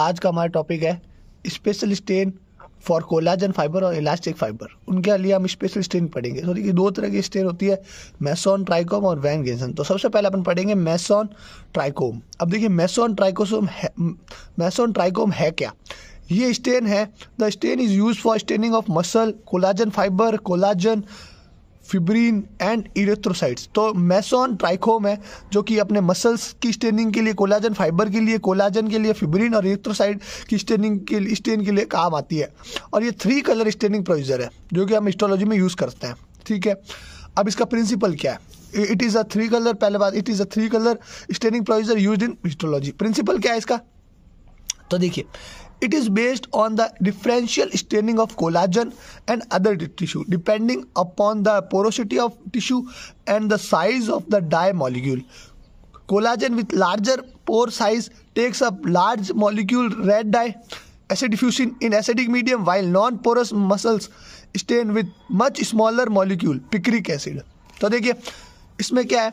आज का हमारा टॉपिक है special stain for collagen fibre और इलास्टिक फाइबर उनके लिए हम स्पेशल स्टेन पढ़ेंगे सॉरी देखिए दो तरह की स्टेन होती है मैसोन ट्राइकोम और वैन गेंसन तो सबसे पहले अपन पढ़ेंगे मैसोन ट्राइकोम अब देखिए मैसोन ट्राइकोसोम है मैसोन ट्राइकोम है क्या ये स्टेन है the stain is use for staining of muscle collagen fibre collagen fibrin and erythrocytes तो मैसोन ट्राइकोम है जो कि अपने मसल्स की स्टेनिंग के लिए कोलाजन फाइबर के लिए कोलाजन के लिए फिब्रीन और इरेथ्रोसाइट की स्टेनिंग के लिए स्टेन के लिए काम आती है और ये थ्री कलर स्टेनिंग प्रोसीजर है जो कि हम स्टोलॉजी में यूज़ करते हैं ठीक है अब इसका प्रिंसिपल क्या है it is a three colour पहले बात it is a three colour staining procedure use in histology principle क्या है इसका तो देखिए it is based on the differential staining of collagen and other tissue depending upon the porosity of tissue and the size of the dye molecule collagen with larger pore size takes up large molecule red dye acid fuchsin in acidic medium while non porous muscles stain with much smaller molecule picric acid तो देखिए इसमें क्या है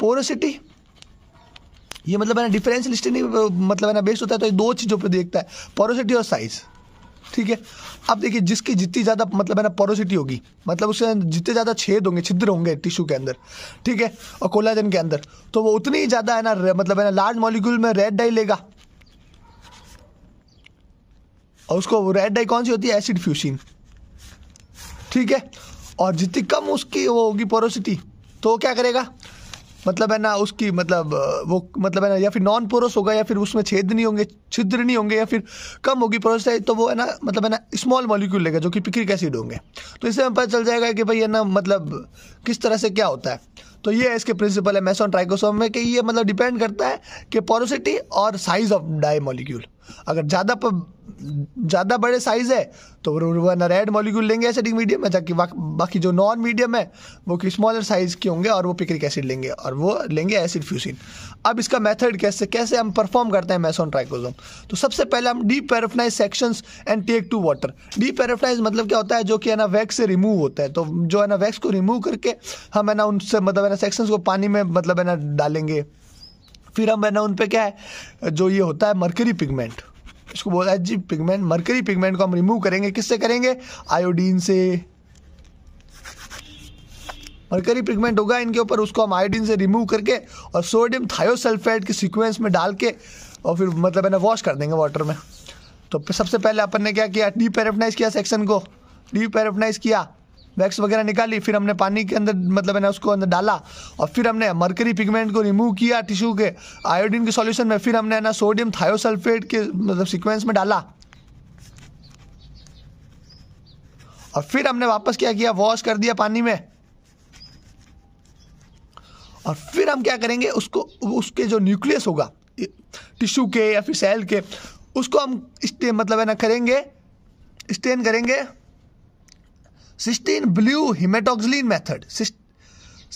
porosity ये मतलब है ना differential study मतलब है ना बेस्ट होता है तो ये दो चीज़ों पर देखता है पोरोसिटी और साइज़ ठीक है अब देखिए जिसकी जितनी ज़्यादा मतलब है ना पोरोसिटी होगी मतलब उससे जितने ज़्यादा छेद होंगे छिद्र होंगे टिश्यू के अंदर ठीक है और कोलाजन के अंदर तो वो उतनी ही ज़्यादा है ना मतलब है ना लार्ज मॉलिक्यूल में रेड डाई लेगा और उसको रेड डाई कौन सी होती है एसिड फ्यूशिन ठीक है और जितनी कम उसकी वो होगी पोरोसिटी तो क्या करेगा मतलब है ना उसकी मतलब वो मतलब है ना या फिर नॉन पोरस होगा या फिर उसमें छेद नहीं होंगे छिद्र नहीं होंगे या फिर कम होगी पोरस है तो वो है ना मतलब है ना स्मॉल मॉलिक्यूल लेगा जो कि पिक्रिक एसिड होंगे तो इससे हमें पता चल जाएगा कि भाई है ना मतलब किस तरह से क्या होता है तो ये इसके प्रिंसिपल है मैसोन ट्राइकोसोम में कि ये मतलब डिपेंड करता है कि पोरोसिटी और साइज ऑफ डाई मॉलिक्यूल अगर ज़्यादा ज़्यादा बड़े साइज़ है तो वरना रेड मॉलिक्यूल लेंगे एसिडिक मीडियम में जबकि बाकी जो नॉन मीडियम है वो कि स्मॉलर साइज़ के होंगे और वो पिक्रिक एसिड लेंगे और वो लेंगे एसिड फ्यूसिन अब इसका मेथड कैसे कैसे हम परफॉर्म करते हैं मैसोन ट्राइकोजोम तो सबसे पहले हम deparaffinise sections and take to water deparaffinise मतलब क्या होता है जो कि है ना वैक्स से रिमूव होता है तो जो है ना वैक्स को रिमूव करके हम है ना उनसे मतलब है ना सेक्शंस को पानी में मतलब है ना डालेंगे फिर हम है ना उन पर क्या है जो ये होता है मरकरी पिगमेंट इसको बोला है जी पिगमेंट मरकरी पिगमेंट को हम रिमूव करेंगे किससे करेंगे आयोडीन से मरकरी पिगमेंट होगा इनके ऊपर उसको हम आयोडीन से रिमूव करके और सोडियम थायोसल्फेट के सीक्वेंस में डाल के और फिर मतलब है ना वॉश कर देंगे वाटर में तो सबसे पहले अपन ने क्या किया डीपेरेफनाइज किया सेक्शन को डीपेरेफनाइज किया वैक्स वगैरह निकाली फिर हमने पानी के अंदर मतलब है ना उसको अंदर डाला और फिर हमने मरकरी पिगमेंट को रिमूव किया टिश्यू के आयोडीन के सॉल्यूशन में फिर हमने है ना सोडियम थायोसल्फेट के मतलब सिक्वेंस में डाला और फिर हमने वापस क्या किया वॉश कर दिया पानी में और फिर हम क्या करेंगे उसको उसके जो न्यूक्लियस होगा टिश्यू के या फिर सेल के उसको हम स्टे मतलब है ना करेंगे स्टेन करेंगे celestine blue haematoxylin method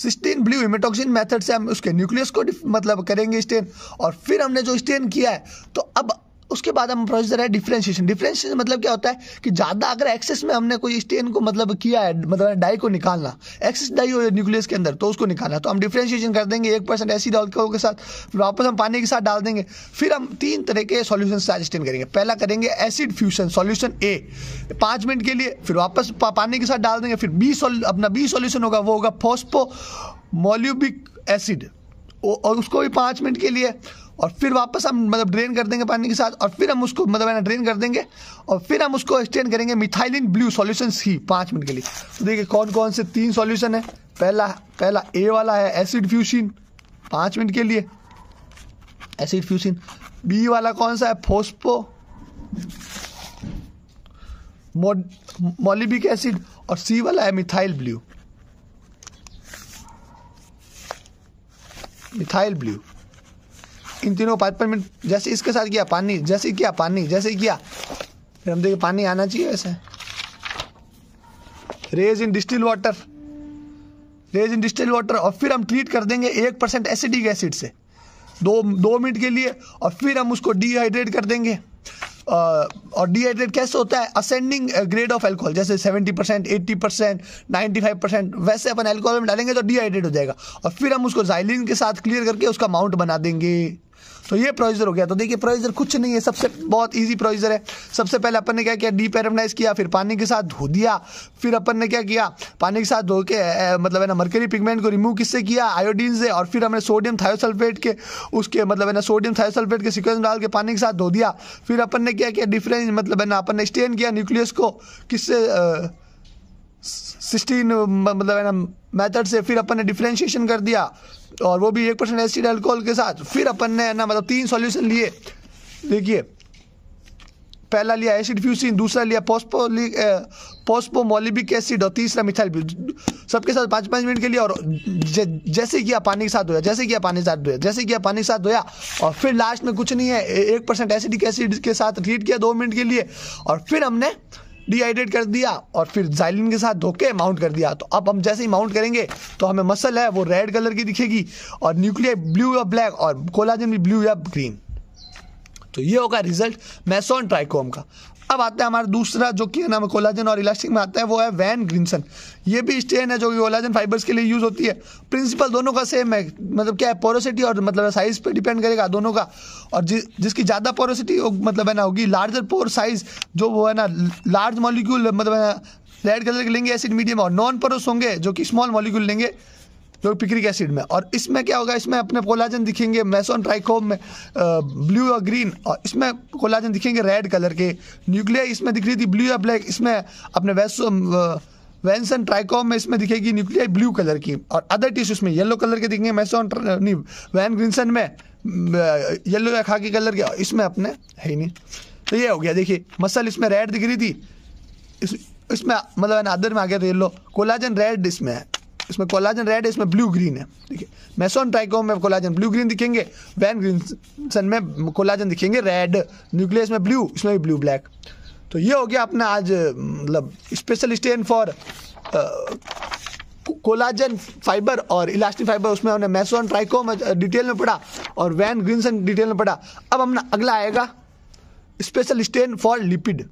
celestine blue haematoxylin method से हम उसके न्यूक्लियस को मतलब करेंगे स्टेन और फिर हमने जो स्टेन किया है तो अब उसके बाद हम प्रोसीजर है डिफ्रेंशिएशन डिफ्रेंशिएशन मतलब क्या होता है कि ज़्यादा अगर एक्सेस में हमने कोई स्टेन को मतलब किया है मतलब डाई को निकालना एक्सेस डाई हो न्यूक्लियस के अंदर तो उसको निकालना तो हम डिफ्रेंशिएशन कर देंगे एक परसेंट एसिड अल्कोहल के साथ वापस हम पानी के साथ डाल देंगे फिर हम तीन तरह के सोल्यूशन स्टेन करेंगे पहला करेंगे एसिड फ्यूशन सोल्यूशन ए पाँच मिनट के लिए फिर वापस पानी के साथ डाल देंगे फिर बी अपना बी सोल्यूशन होगा वो होगा फोस्पो मोल्यूबिक एसिड और उसको भी पाँच मिनट के लिए और फिर वापस हम मतलब ड्रेन कर देंगे पानी के साथ और फिर हम उसको मतलब है ना ड्रेन कर देंगे और फिर हम उसको एक्सटेंड करेंगे मिथाइलिन ब्लू सॉल्यूशन ही पाँच मिनट के लिए तो देखिए कौन कौन से तीन सॉल्यूशन है पहला पहला ए वाला है एसिड फ्यूशिन पाँच मिनट के लिए एसिड फ्यूशिन बी वाला कौन सा है फोस्पो मोलिबिक एसिड और सी वाला है मिथाइल ब्लू मिथाइल ब्लू इन तीनों पाँच पाँच मिनट जैसे इसके साथ किया पानी जैसे किया पानी जैसे किया फिर हम देखिए पानी आना चाहिए वैसे rinse in distil water rinse in distil water और फिर हम ट्रीट कर देंगे एक परसेंट एसिडिक एसिड से दो दो मिनट के लिए और फिर हम उसको डिहाइड्रेट कर देंगे और डिहाइड्रेट कैसे होता है असेंडिंग ग्रेड ऑफ एल्कोहल जैसे 70 percent eighty percent ninety five percent वैसे अपन एल्कोहल में डालेंगे तो डिहाइड्रेट हो जाएगा और फिर हम उसको जाइलिन के साथ क्लियर करके उसका माउंट बना देंगे तो ये प्रोविजर हो गया तो देखिए प्रोविजर कुछ नहीं है सबसे बहुत ईजी प्रोविजर है सबसे पहले अपन ने क्या किया डी किया फिर पानी के साथ धो दिया फिर अपन ने क्या किया पानी के साथ धो के ए, मतलब है ना मरकरी पिगमेंट को रिमूव किससे किया आयोडीन से और फिर हमने सोडियम थायोसल्फेट के उसके मतलब है ना सोडियम थायोसल्फेट के सिक्वेंस डाल के पानी के साथ धो दिया फिर अपन ने क्या किया डिफरेंस मतलब है ना अपन ने स्टेन किया न्यूक्लियस को किससे सिक्सटीन मतलब है ना मेथड से फिर अपन ने डिफ्रेंशिएशन कर दिया और वो भी एक परसेंट एसिड अल्कोहल के साथ फिर अपन ने है ना मतलब तीन सॉल्यूशन लिए देखिए पहला लिया एसिड फ्यूसिन दूसरा लिया पोस्पोलिक पोस्पोमोलिबिक एसिड और तीसरा मिथाइल सबके साथ पाँच पाँच मिनट के लिए और ज, जैसे किया पानी के साथ धोया जैसे किया पानी के साथ धोया जैसे किया पानी के साथ धोया और फिर लास्ट में कुछ नहीं है एक परसेंट एसिडिक एसिड के साथ ट्रीट किया दो मिनट के लिए और फिर हमने डिहाइड्रेट कर दिया और फिर जाइलिन के साथ धोके माउंट कर दिया तो अब हम जैसे ही माउंट करेंगे तो हमें मसल है वो रेड कलर की दिखेगी और न्यूक्लियर ब्लू या ब्लैक और कोलाजन भी ब्लू या ग्रीन तो ये होगा रिजल्ट मैसोन ट्राइकोम का अब आते हैं हमारा दूसरा जो कि है कोलाजन और इलास्टिक में आता है वो है वैन ग्रीनसन ये भी स्टेन है जो कि कोलाजन फाइबर्स के लिए यूज़ होती है प्रिंसिपल दोनों का सेम है मतलब क्या है पोरोसिटी और मतलब साइज पे डिपेंड करेगा दोनों का और जि, जिसकी ज़्यादा पोरोसिटी मतलब है ना होगी लार्जर पोर साइज जो वो है ना लार्ज मॉलिक्यूल मतलब रेड कलर के लेंगे एसिड मीडियम और नॉन पोरोस होंगे जो कि स्मॉल मॉलिक्यूल लेंगे पिक्रिक एसिड में और इसमें क्या होगा इसमें अपने कोलाजन दिखेंगे मैसोन ट्राइकोम में ब्लू और ग्रीन और इसमें कोलाजन दिखेंगे रेड कलर के न्यूक्लियर इसमें दिख रही थी ब्लू या ब्लैक इसमें अपने वैसो वेंसन ट्राइकोम में इसमें दिखेगी न्यूक्लियर ब्लू कलर की और अदर टिश्यूज में येलो कलर के दिखेंगे मैसोन नहीं वैन ग्रीनसन में येलो या खाकी कलर के इसमें अपने है ही नहीं तो ये हो गया देखिए मसल इसमें रेड दिख रही थी इस, इसमें मतलब अदर में आ गया तो येलो कोलाजन रेड इसमें है इसमें कोलाजन रेड है इसमें ब्लू ग्रीन है ठीक है मैसोन ट्राइकोम में कोलाजन ब्लू ग्रीन दिखेंगे वैन ग्रीन सन में कोलाजन दिखेंगे रेड न्यूक्लियस में ब्लू इसमें भी ब्लू ब्लैक तो ये हो गया अपना आज मतलब special stain for collagen fibre और इलास्टिक फाइबर उसमें हमने मैसोन ट्राइकोम डिटेल में पढ़ा और वैन ग्रीनसन डिटेल में पढ़ा अब हमने अगला आएगा स्पेशल स्टेन फॉर लिपिड